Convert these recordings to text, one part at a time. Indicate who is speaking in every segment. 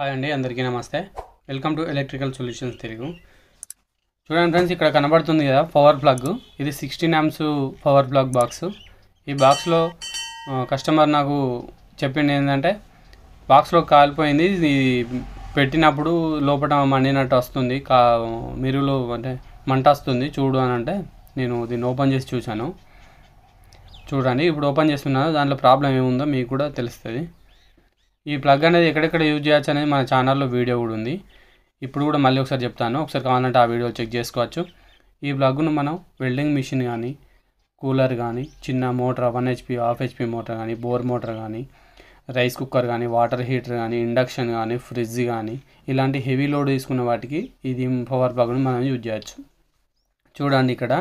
Speaker 1: hi అండి అందరికీ నమస్తే welcome to electrical solutions Telugu చూడండి ఫ్రెండ్స్ ఇక్కడ కనబడుతుంది కదా పవర్ ప్లగ్ ఇది sixteen amps power plug box ఈ బాక్స్లో కస్టమర్ నాకు చెప్పింది ఏంటంటే బాక్స్లో కాలిపోయింది ఇది పెట్టినప్పుడు లోపల మండినట్టు వస్తుంది కా మిరులు అంటే మంట వస్తుంది చూడు అని అంటే నేను దీన్ని ఓపెన్ చేసి చూశాను చూడండి ఇప్పుడు ఓపెన్ చేస్తున్నాను దాంట్లో ప్రాబ్లం ఏముందో మీకు కూడా తెలుస్తుంది ఈ ప్లగ్ అనేది ఎక్కడెక్కడ యూజ్ చేయొచ్చు అనేది మన ఛానల్లో వీడియో కూడా ఉంది ఇప్పుడు కూడా మళ్ళీ ఒకసారి చెప్తాను ఒకసారి కావాలంటే ఆ వీడియో చెక్ చేసుకోవచ్చు ఈ ప్లగ్ను మనం వెల్డింగ్ మిషన్ కానీ కూలర్ కానీ చిన్న motor one HP half HP motor కానీ బోర్ మోటార్ కానీ రైస్ కుక్కర్ కానీ వాటర్ హీటర్ కానీ ఇండక్షన్ కానీ ఫ్రిడ్జ్ కానీ ఇలాంటి హెవీ లోడ్ తీసుకున్న వాటికి ఇది పవర్ ప్లగ్ను మనం యూజ్ చేయొచ్చు చూడండి ఇక్కడ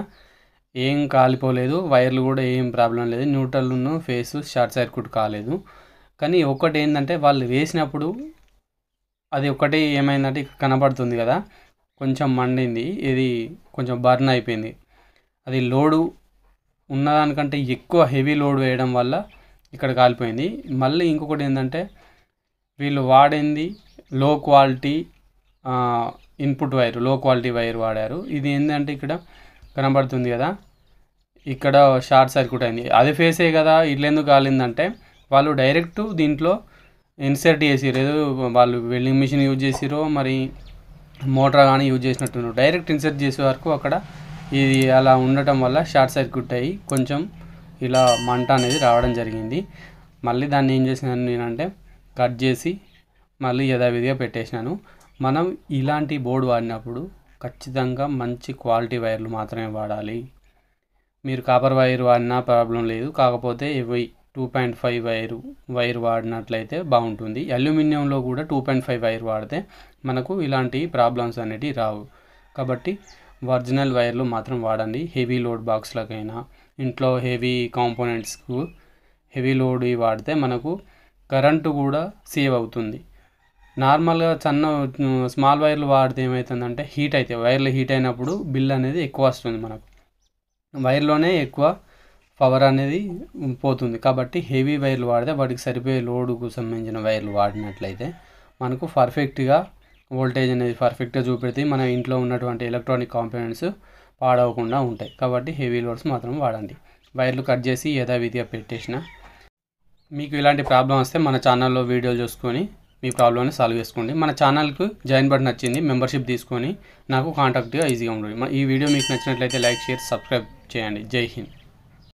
Speaker 1: ఏం కాలిపోలేదు వైర్లు కూడా ఏం ప్రాబ్లం లేదు న్యూట్రల్ను ఫేస్ షార్ట్ సర్క్యూట్ కాలేదు కానీ ఒకటి ఏంటంటే వాళ్ళు వేసినప్పుడు అది ఒకటి ఏమైందంటే కనబడుతుంది కదా కొంచెం మండింది ఇది కొంచెం బర్న్ అయిపోయింది అది లోడు ఉన్నదానికంటే ఎక్కువ హెవీ లోడ్ వేయడం వల్ల ఇక్కడ కాలిపోయింది మళ్ళీ ఇంకొకటి ఏంటంటే వీళ్ళు వాడింది low quality input wire low quality wire వాడారు ఇది ఏంటంటే ఇక్కడ కనబడుతుంది కదా ఇక్కడ షార్ట్ సర్క్యూట్ అయింది అది ఫేసే కదా ఇట్లెందుకు కాలిందంటే వాళ్ళు డైరెక్ట్ దీంట్లో ఇన్సర్ట్ చేసిరు ఏదో వాళ్ళు వెల్డింగ్ మిషన్ యూజ్ చేసిరో మరి మోటార్ కానీ యూజ్ చేసినట్టున్నారు డైరెక్ట్ ఇన్సర్ట్ చేసే వరకు అక్కడ ఇది అలా ఉండటం వల్ల షార్ట్ సర్క్యూట్ అయ్యి కొంచెం ఇలా మంట అనేది రావడం జరిగింది మళ్ళీ దాన్ని ఏం చేసినాను నేనంటే కట్ చేసి మళ్ళీ యథావిధిగా పెట్టేసినాను మనం ఇలాంటి బోర్డు వాడినప్పుడు ఖచ్చితంగా మంచి క్వాలిటీ వైర్లు మాత్రమే వాడాలి మీరు కాపర్ వైర్ వాడినా ప్రాబ్లం లేదు కాకపోతే ఇవి two point five wire wire వాడినట్లయితే బాగుంటుంది అల్యూమినియంలో కూడా టూ పాయింట్ ఫైవ్ వైర్ వాడితే మనకు ఇలాంటి ప్రాబ్లమ్స్ అనేటివి రావు కాబట్టి ఒరిజినల్ వైర్లు మాత్రం వాడండి హెవీ లోడ్ బాక్స్లకైనా ఇంట్లో హెవీ కాంపోనెంట్స్కు హెవీ లోడ్ వాడితే మనకు కరెంటు కూడా సేవ్ అవుతుంది నార్మల్గా చిన్న స్మాల్ వైర్లు వాడితే ఏమవుతుందంటే హీట్ అయితే వైర్లు హీట్ అయినప్పుడు బిల్ అనేది ఎక్కువ వస్తుంది మనకు వైర్లోనే ఎక్కువ పవర్ అనేది పోతుంది కాబట్టి హెవీ వైర్లు వాడితే వాటికి సరిపోయే లోడుకు సంబంధించిన వైర్లు వాడినట్లయితే మనకు పర్ఫెక్ట్గా వోల్టేజ్ అనేది పర్ఫెక్ట్గా చూపెడితే మన ఇంట్లో ఉన్నటువంటి ఎలక్ట్రానిక్ కాంపోనెంట్స్ పాడవకుండా ఉంటాయి కాబట్టి హెవీ లోడ్స్ మాత్రం వాడండి వైర్లు కట్ చేసి యథావిధిగా పెట్టేసిన మీకు ఇలాంటి ప్రాబ్లం వస్తే మన ఛానల్లో వీడియోలు చూసుకొని మీ ప్రాబ్లమ్ని సాల్వ్ చేసుకోండి మన ఛానల్కు జాయిన్ బట్ నచ్చింది మెంబర్షిప్ తీసుకొని నాకు కాంటాక్ట్గా ఈజీగా ఉంటుంది ఈ వీడియో మీకు నచ్చినట్లయితే లైక్ షేర్ సబ్స్క్రైబ్ చేయండి జై హింద్